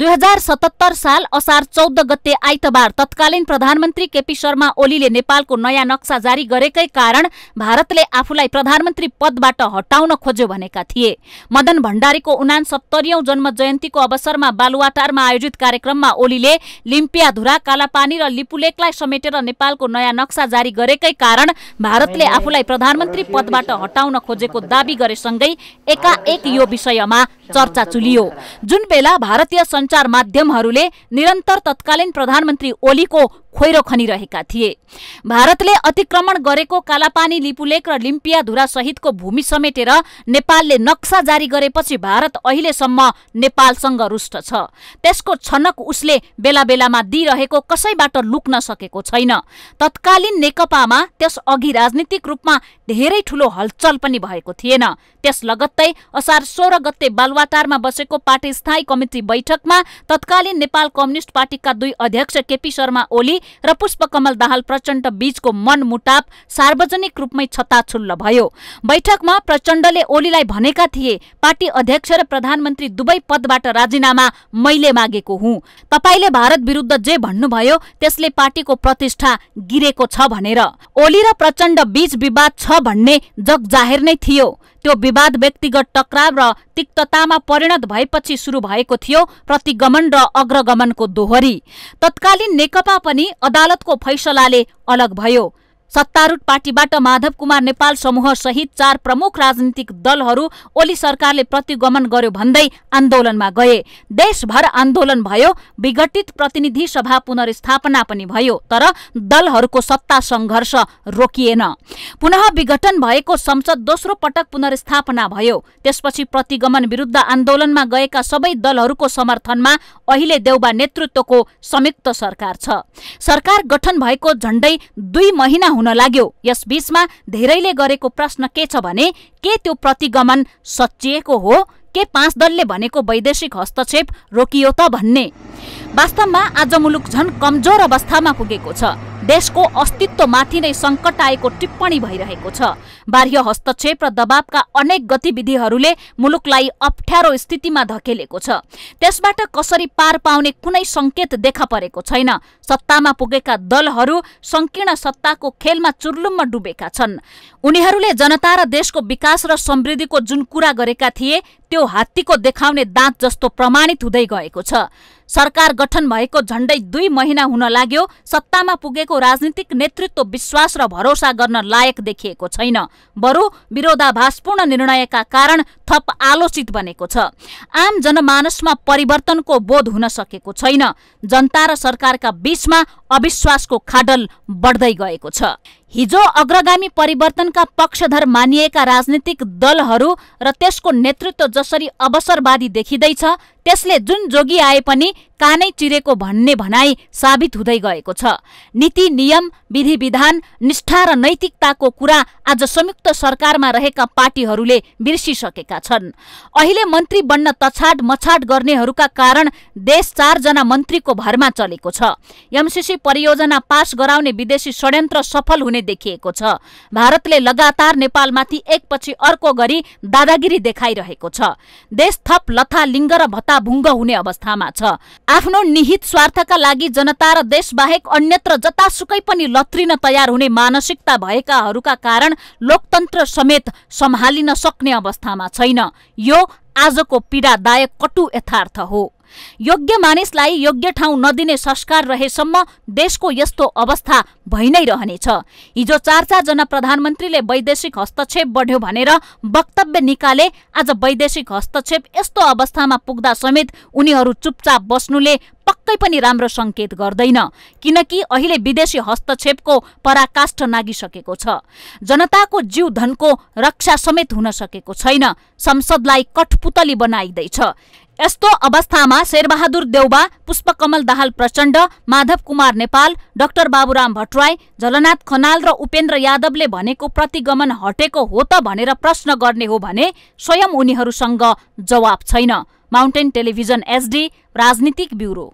दुई हजार सतहत्तर साल असार चौध गते आइतबार तत्कालीन प्रधानमन्त्री केपी शर्मा ओलीले नेपालको नयाँ नक्सा जारी गरेकै कारण भारतले आफूलाई प्रधानमन्त्री पदबाट हटाउन खोज्यो भनेका थिए मदन भण्डारीको उना उनासत्तरीौं जन्म जयन्तीको अवसरमा बालुवाटारमा आयोजित कार्यक्रममा ओलीले लिम्पियाधुरा कालापानी र लिपुलेकलाई समेटेर नेपालको नयाँ नक्सा जारी गरेकै कारण भारतले आफूलाई प्रधानमन्त्री पदबाट हटाउन खोजेको दावी गरेसँगै एकाएक यो विषयमा चर्चा चुलियो जुन बेला भारतीय सञ्चार माध्यमहरूले निरन्तर तत्कालीन प्रधानमन्त्री ओलीको खोइरो खनिरहेका थिए भारतले अतिक्रमण गरेको कालापानी लिपुलेक र लिम्पियाधुरा सहितको भूमि समेटेर नेपालले नक्सा जारी गरेपछि भारत अहिलेसम्म नेपालसँग रुष्ट छ त्यसको छनक उसले बेला बेलामा दिइरहेको कसैबाट लुक्न सकेको छैन तत्कालीन नेकपामा त्यस अघि राजनीतिक रूपमा धेरै ठूलो हलचल पनि भएको थिएन त्यस लगत्तै असार सोह्र गते बालुवाटारमा बसेको पार्टी स्थायी कमिटी बैठकमा बैठकमा तत्कालीन नेपाल कम्युनिस्ट पार्टीका दुई अध्यक्ष केपी शर्मा ओली र पुष्पकमल दाहाल प्रचण्ड बीचको मनमुटाप सार्वजनिक रूपमै छताछुल्ल भयो बैठकमा प्रचण्डले ओलीलाई भनेका थिए पार्टी अध्यक्ष र प्रधानमन्त्री दुवै पदबाट राजीनामा मैले मागेको हुँ तपाईँले भारत विरुद्ध जे भन्नुभयो त्यसले पार्टीको प्रतिष्ठा गिरेको छ भनेर ओली र प्रचण्ड बीच विवाद छ भन्ने जग जाहेर नै थियो त्यो विवाद व्यक्तिगत टक्राव र तिक्ततामा परिणत भएपछि सुरु भएको थियो प्रतिगमन र अग्रगमनको दोहोरी तत्कालीन नेकपा पनि अदालतको फैसलाले अलग भयो सत्तारूढ पार्टीबाट माधव कुमार नेपाल समूह सहित चार प्रमुख राजनीतिक दलहरू ओली सरकारले प्रतिगमन गर्यो भन्दै आन्दोलनमा गए देशभर आन्दोलन भयो विघटित प्रतिनिधि सभा पुनर्स्थापना पनि भयो तर दलहरूको सत्ता संघर्ष रोकिएन पुनः विघटन भएको संसद दोस्रो पटक पुनर्स्थापना भयो त्यसपछि प्रतिगमन विरुद्ध आन्दोलनमा गएका सबै दलहरूको समर्थनमा अहिले देउबा नेतृत्वको संयुक्त सरकार छ सरकार गठन भएको झण्डै दुई महिना हुन लाग्यो बीचमा धेरैले गरेको प्रश्न के छ भने के त्यो प्रतिगमन सचिएको हो के पाँच दलले भनेको वैदेशिक हस्तक्षेप रोकियो त भन्ने वास्तवमा आज मुलुक झन कमजोर अवस्थामा पुगेको छ देशको अस्तित्वमाथि नै सङ्कट आएको टिप्पणी भइरहेको छ बाह्य हस्तक्षेप र दबावका अनेक गतिविधिहरूले मुलुकलाई अप्ठ्यारो स्थितिमा धकेलेको छ त्यसबाट कसरी पार पाउने कुनै सङ्केत देखा परेको छैन सत्तामा पुगेका दलहरू सङ्कीर्ण सत्ताको खेलमा चुर्लुम्म डुबेका छन् उनीहरूले जनता र देशको विकास र समृद्धिको जुन कुरा गरेका थिए त्यो हात्तीको देखाउने दाँत जस्तो प्रमाणित हुँदै गएको छ सरकार गठन भएको झण्डै दुई महिना हुन लाग्यो सत्तामा पुगेको पार्टीको राजनीतिक नेतृत्व विश्वास र भरोसा गर्न लायक देखिएको छैन बरु विरोधाभासपूर्ण निर्णयका कारण थप आलोचित बनेको छ आम जनमानसमा परिवर्तनको बोध हुन सकेको छैन जनता र सरकारका बीचमा अविश्वासको खाडल बढ्दै गएको छ हिजो अग्रगामी परिवर्तनका पक्षधर मानिएका राजनीतिक दलहरू र त्यसको नेतृत्व जसरी अवसरवादी देखिँदैछ त्यसले जुन जोगी आए पनि कानै चिरेको भन्ने भनाई साबित हुँदै गएको छ नीति नियम विधि विधान निष्ठा र नैतिकताको कुरा आज संयुक्त सरकारमा रहेका पार्टीहरूले बिर्सिसकेका छन् अहिले मन्त्री बन्न तछाड मछाड गर्नेहरूका कारण देश चारजना मन्त्रीको भरमा चलेको छ एमसिसी परियोजना पास गराउने विदेशी षड्यन्त्र सफल हुने देखिएको छ भारतले लगातार नेपालमाथि एकपछि अर्को गरी दादागिरी देखाइरहेको छ देश थप लथा लथालिङ्ग र भत्ताभुङ्ग हुने अवस्थामा छ आफ्नो निहित स्वार्थका लागि जनता र देश बाहेक अन्यत्र जतासुकै पनि लत्रिन तयार हुने मानसिकता भएकाहरूका कारण लोकतन्त्र समेत सम्हालिन सक्ने अवस्थामा छैन यो आजको पीडादायक कटु यथार्थ हो योग्य मानिसलाई योग्य ठाउँ नदिने संस्कार रहेसम्म देशको यस्तो अवस्था भइ नै रहनेछ हिजो चार चारजना प्रधानमन्त्रीले वैदेशिक हस्तक्षेप बढ्यो भनेर वक्तव्य निकाले आज वैदेशिक हस्तक्षेप यस्तो अवस्थामा पुग्दा समेत उनीहरू चुपचाप बस्नुले पक्कै पनि राम्रो सङ्केत गर्दैन किनकि अहिले विदेशी हस्तक्षेपको पराकाष्ठ नागिसकेको छ जनताको जीव धनको रक्षा समेत हुन सकेको छैन संसदलाई कठपुतली बनाइँदैछ यस्तो अवस्थामा शेरबहादुर देउबा पुष्पकमल दाहाल प्रचण्ड माधव कुमार नेपाल डाक्टर बाबुराम भट्टराई झलनाथ खनाल र उपेन्द्र यादवले भनेको प्रतिगमन हटेको हो त भनेर प्रश्न गर्ने हो भने स्वयं उनीहरूसँग जवाब छैन माउन्टेन टेलिभिजन एसडी राजनीतिक ब्युरो